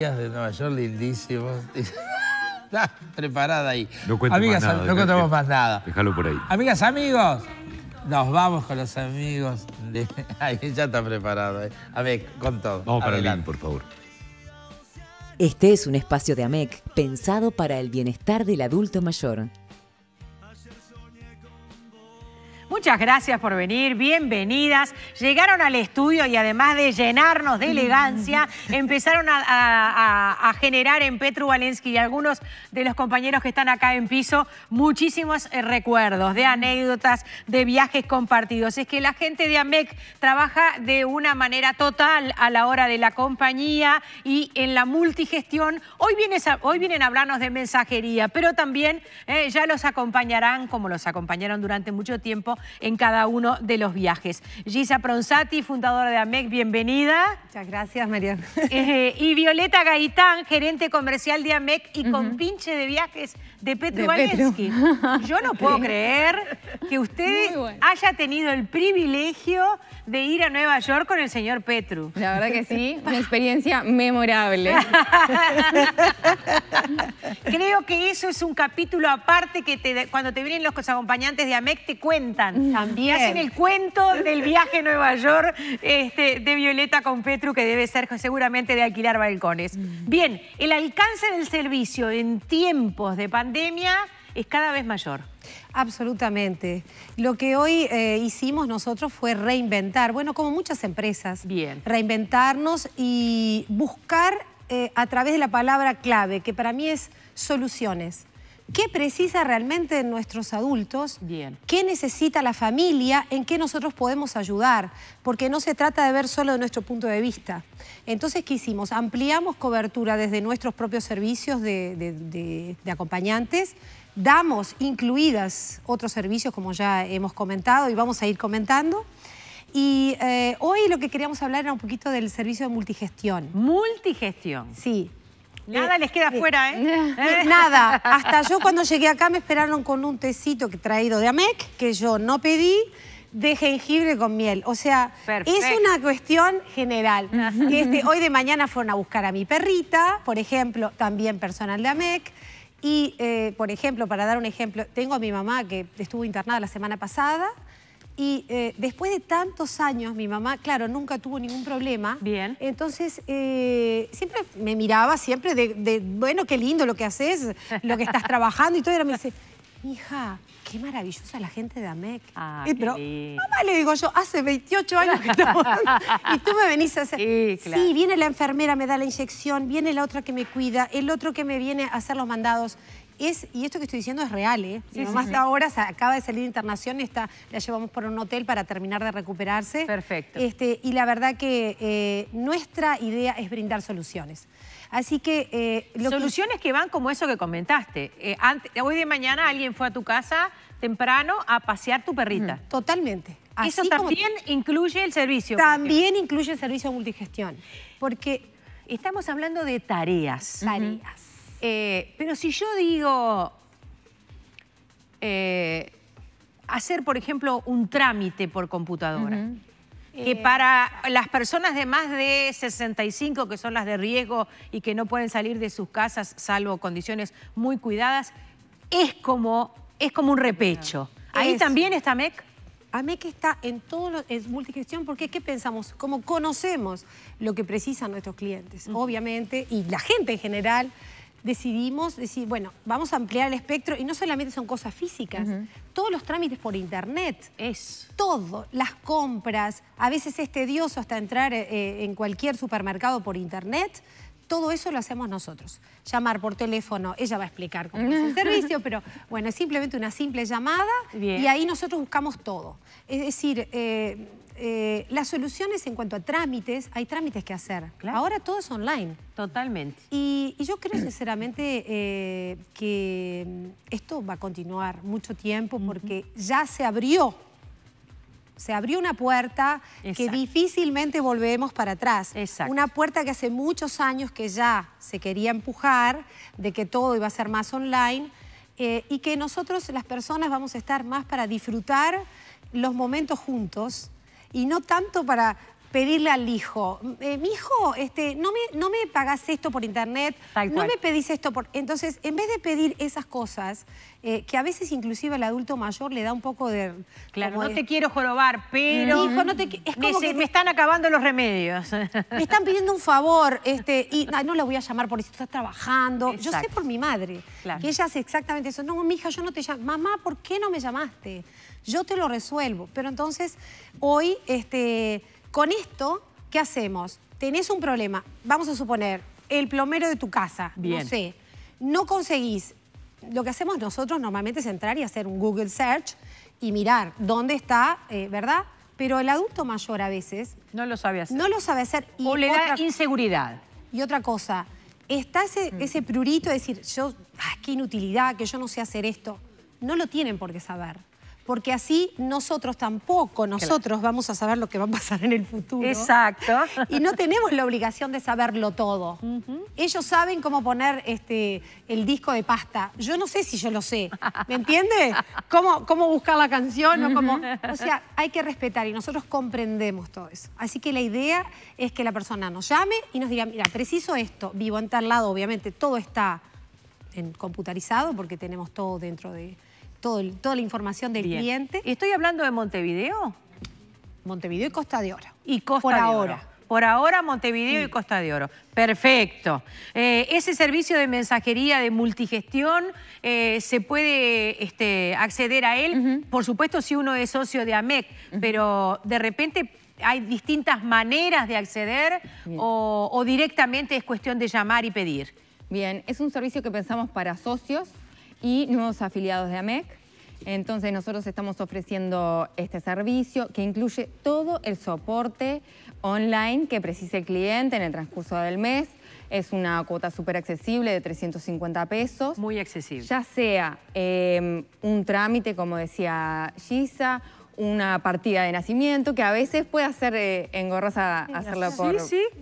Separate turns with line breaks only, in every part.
de Nueva York lindísimos. Está preparada ahí. No más nada. contamos más nada. Déjalo por ahí. Amigas, amigos, nos vamos con los amigos. De... ya está preparado. ¿eh? A ver, con todo. Vamos para Adelante.
el link, por favor. Este es un espacio de AMEC pensado para el bienestar del adulto mayor. Muchas gracias por venir, bienvenidas. Llegaron al estudio y además de llenarnos de elegancia, empezaron a, generar en Petru Valensky y algunos de los compañeros que están acá en piso muchísimos eh, recuerdos de anécdotas, de viajes compartidos. Es que la gente de AMEC trabaja de una manera total a la hora de la compañía y en la multigestión. Hoy, hoy vienen a hablarnos de mensajería, pero también eh, ya los acompañarán, como los acompañaron durante mucho tiempo, en cada uno de los viajes. Gisa Pronsati, fundadora de AMEC, bienvenida. Muchas gracias, Mariana. Eh, y Violeta Gaitán, gerente comercial de AMEC y con compinche de viajes de Petru Valensky. Yo no puedo creer que usted haya tenido el privilegio de ir a Nueva York con el señor Petru. La verdad que sí, una experiencia memorable. Creo que eso es un capítulo aparte que cuando te vienen los acompañantes de AMEC te cuentan. Mm, También. Y hacen el cuento del viaje a Nueva York este, de Violeta con Petru, que debe ser seguramente de alquilar balcones. Mm. Bien, el alcance del servicio en tiempos de pandemia es cada vez mayor.
Absolutamente. Lo que hoy eh, hicimos nosotros fue reinventar, bueno, como muchas empresas, Bien. reinventarnos y buscar eh, a través de la palabra clave, que para mí es soluciones qué precisa realmente nuestros adultos, Bien. qué necesita la familia, en qué nosotros podemos ayudar, porque no se trata de ver solo de nuestro punto de vista. Entonces, ¿qué hicimos? Ampliamos cobertura desde nuestros propios servicios de, acompañantes, damos incluidas otros servicios, como ya hemos comentado y vamos a ir comentando. Y eh, hoy lo que queríamos hablar era un poquito del servicio de multigestión. Multigestión. Sí.
Nada les queda eh, fuera, ¿eh? Eh, ¿eh? Nada. Hasta yo cuando
llegué acá me esperaron con un tecito que traído de Amec, que yo no pedí, de jengibre con miel. O sea, es una cuestión general. Este, hoy de mañana fueron a buscar a mi perrita, por ejemplo, también personal de AMEC. Y, por ejemplo, para dar un ejemplo, tengo a mi mamá que estuvo internada la semana pasada y eh, después de tantos años, mi mamá, claro, nunca tuvo ningún problema. Bien. Entonces, eh, siempre me miraba, siempre de, bueno, qué lindo lo que haces, lo que estás trabajando y todo. Y me dice, hija, qué maravillosa la gente de AMEC. Ah, pero,
mamá,
le digo yo, hace 28 años que estamos... y tú me venís a hacer... sí, viene la enfermera, me da la inyección, viene la otra que me cuida, el otro que me viene a hacer los mandados y esto que estoy diciendo es real, ¿eh? Mi mamá ahora, acaba de salir de internación, está, la llevamos por un hotel para terminar de recuperarse. Perfecto. Este, y la verdad que eh, nuestra idea es brindar soluciones.
Así eh, que... soluciones que... van como eso que comentaste. Eh, hoy de mañana alguien fue a tu casa temprano a pasear tu perrita. totalmente. eso también incluye el servicio. También incluye el servicio de multigestión. Porque... Estamos hablando de tareas. Tareas. Eh, pero si yo digo eh, hacer, por ejemplo, un trámite por computadora, que eh. para las personas de más de 65, que son las de riesgo y que no pueden salir de sus casas salvo condiciones muy cuidadas, es como, es como un repecho. Ahí también está MEC. AMEC está en todo es multigestión
porque ¿qué pensamos? Como conocemos lo que precisan nuestros clientes, obviamente, y la gente en general decidimos decir, bueno, vamos a ampliar el espectro y no solamente son cosas físicas, todos los trámites por internet. Es. Todo, las compras, a veces es tedioso hasta entrar eh, eh, en cualquier supermercado por internet. Todo eso lo hacemos nosotros. Llamar por teléfono, ella va a explicar cómo es el servicio, pero bueno, es simplemente una simple llamada y ahí nosotros buscamos todo. Es decir, eh, eh, las soluciones en cuanto a trámites, hay trámites que hacer. Ahora todo es online.
Totalmente.
Y, yo creo sinceramente eh, que mm, esto va a continuar mucho tiempo porque ya se abrió. Se abrió una puerta que difícilmente volvemos para atrás. Exacto. Una puerta que hace muchos años que ya se quería empujar, de que todo iba a ser más online. Eh, y que nosotros, las personas, vamos a estar más para disfrutar los momentos juntos y no tanto para pedirle al hijo, eh, mi hijo, este, no, me, no me pagás esto por internet, no me pedís esto por... Entonces, en vez de pedir esas cosas, eh, que a veces inclusive al adulto mayor le da un poco de... Claro, no te
quiero jorobar, pero... Hijo, no te... Es como me, que me están acabando
los remedios. Me están pidiendo un favor este, y no, la voy a llamar por si estás trabajando. Yo sé por mi madre claro. que ella hace exactamente eso. No, mi hija, yo no te llamo. Mamá, ¿por qué no me llamaste? Yo te lo resuelvo. Pero entonces, hoy... este con esto, ¿qué hacemos? Tenés un problema, vamos a suponer, el plomero de tu casa, no sé, no conseguís. Lo que hacemos nosotros normalmente es entrar y hacer un Google search y mirar dónde está, eh, ¿verdad? Pero el adulto mayor a veces... No lo sabe hacer. No lo sabe hacer. Y o le da inseguridad. Y otra cosa, está ese, mm. prurito de decir, yo, ah, qué inutilidad, que yo no sé hacer esto. No lo tienen por qué saber porque así nosotros tampoco, nosotros vamos a saber lo que va a pasar en el futuro. Exacto. Y no tenemos la obligación de saberlo todo. Ellos saben cómo poner este, el disco de pasta. Yo no sé si yo lo sé, ¿me entiendes? Cómo, cómo buscar la canción o sea, hay que respetar y nosotros comprendemos todo eso. Así que la idea es que la persona nos llame y nos diga, mira, preciso esto, vivo en tal lado, obviamente todo está en computarizado porque tenemos todo dentro de toda la información del cliente. ¿Estoy hablando de Montevideo? Montevideo y Costa
de Oro. Y Costa Por de ahora. Oro. Por ahora Montevideo y Costa de Oro. Perfecto. Eh, ese servicio de mensajería de multigestión eh, se puede este, acceder a él, por supuesto si uno es socio de AMEC, pero de repente hay distintas maneras de acceder o directamente es cuestión de llamar y pedir. Bien, es un servicio que pensamos para socios, y nuevos afiliados de AMEC.
Entonces nosotros estamos ofreciendo este servicio que incluye todo el soporte online que precise el cliente en el transcurso del mes. Es una cuota súper accesible de 350 pesos. Muy accesible. Ya sea em, un trámite, como decía Gisa, una partida de nacimiento, que a veces puede ser eh, engorrosa hacerlo por,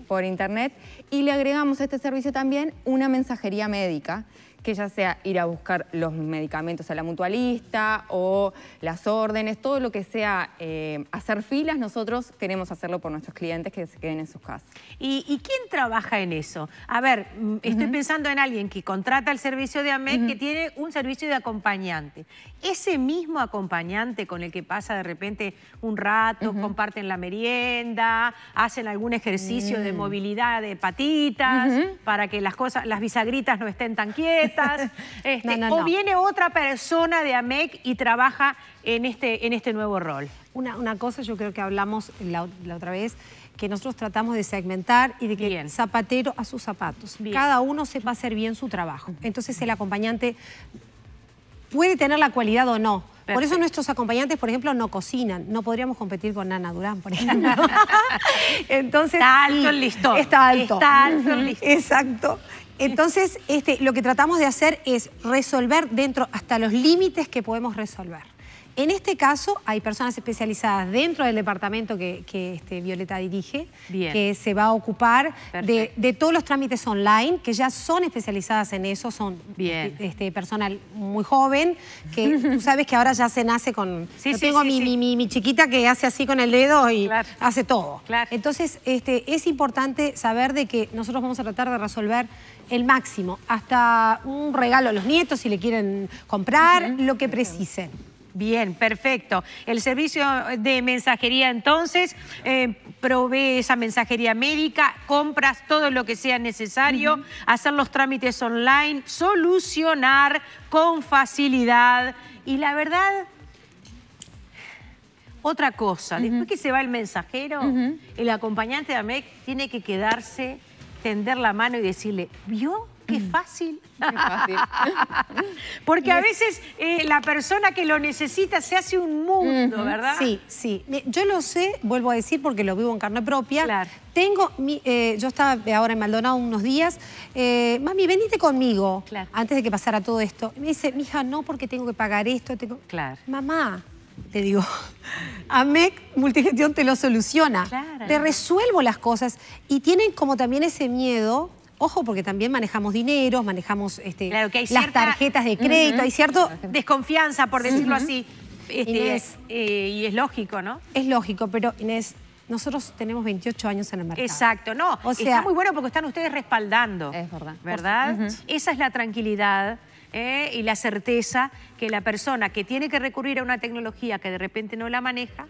por internet. Y le agregamos a este servicio también una mensajería médica, que ya sea ir a buscar los medicamentos a la mutualista o las órdenes, todo lo que sea eh, hacer filas, nosotros
queremos hacerlo por nuestros clientes que se queden en sus casas. ¿Y, quién trabaja en eso? A ver, mm, estoy pensando en alguien que contrata el servicio de AMED, que tiene un servicio de acompañante. Ese mismo acompañante con el que pasa de repente un rato, comparten la merienda, hacen algún ejercicio de mm. movilidad, de patina? para que las cosas, las bisagritas no estén tan quietas. Este, o viene otra persona de AMEC y trabaja en este, en este nuevo rol.
Una, una cosa, yo creo que hablamos la, otra vez, que nosotros tratamos de segmentar y de que el zapatero a sus zapatos. Cada uno sepa hacer bien su trabajo. Entonces el acompañante puede tener la cualidad o no. Por eso nuestros acompañantes, por ejemplo, no cocinan. No podríamos competir con Ana Durán, por ejemplo. Entonces, está alto listo. Está alto. Exacto. Entonces, este, lo que tratamos de hacer es resolver dentro hasta los límites que podemos resolver. En este caso hay personas especializadas dentro del departamento que, este, Violeta dirige, que se va a ocupar de, todos los trámites online, que ya son especializadas en eso, son personas este, personal muy joven, que tú sabes que ahora ya se nace con... yo tengo mi, mi, chiquita que hace así con el dedo y hace todo. Entonces este, es importante saber de que nosotros vamos a tratar de resolver el máximo, hasta un regalo a los nietos si le quieren comprar, lo que
precisen. Bien, perfecto. El servicio de mensajería entonces eh, provee esa mensajería médica, compras todo lo que sea necesario, hacer los trámites online, solucionar con facilidad y la verdad otra cosa. Después que se va el mensajero, el acompañante de AMEC tiene que quedarse, tender la mano y decirle, ¿vio? qué fácil. Porque a veces eh, la persona que lo necesita se hace un mundo, ¿verdad? Sí, sí. Yo lo sé, vuelvo a decir,
porque lo vivo en carne propia. Claro. Tengo, eh, yo estaba ahora en Maldonado unos días, eh, mami, venite conmigo, antes de que pasara todo esto. Me dice, mija, no, porque tengo que pagar esto. Tengo... Claro. Mamá, te digo, a AMEC Multigestión te lo soluciona. Claro. Te resuelvo las cosas. Y tienen como también ese miedo ojo, porque también manejamos dinero, manejamos este, las tarjetas de crédito, hay cierto...
Desconfianza,
por decirlo así. Este,
eh, y es lógico, ¿no?
Es lógico, pero Inés,
nosotros tenemos 28 años en el mercado. Exacto, no. O sea, está muy bueno porque están ustedes respaldando. Es verdad. ¿Verdad? Esa es la tranquilidad ¿eh? y la certeza que la persona que tiene que recurrir a una tecnología que de repente no la maneja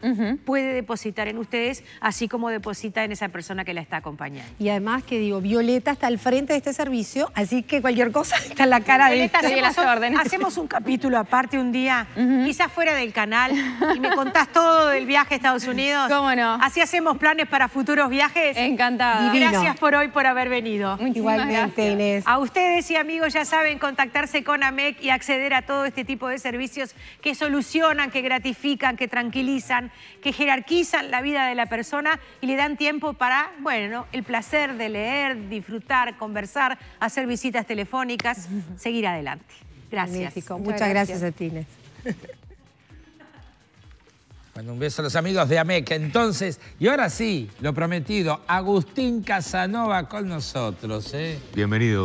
puede depositar en ustedes, así como deposita en esa persona que la está acompañando.
Y además que digo, Violeta está al frente de este servicio, así que cualquier cosa está en la cara de Hacemos, un, hacemos un capítulo
aparte un día, quizás fuera del canal, y me contás todo del viaje a Estados Unidos. ¿Cómo no? Así hacemos planes para futuros viajes. Encantada. gracias por hoy, por haber venido. Igualmente, Inés. A ustedes y amigos ya saben contactarse con CONAMEC y acceder a todo este tipo de servicios que solucionan, que gratifican, que tranquilizan, que jerarquizan la vida de la persona y le dan tiempo para, bueno, el placer de leer, disfrutar, conversar, hacer visitas telefónicas, seguir adelante. Gracias. Muchas, gracias. a
Bueno, un beso a los amigos de AMEC. Entonces, y ahora
sí, lo prometido, Agustín Casanova con nosotros. ¿eh? Bienvenido.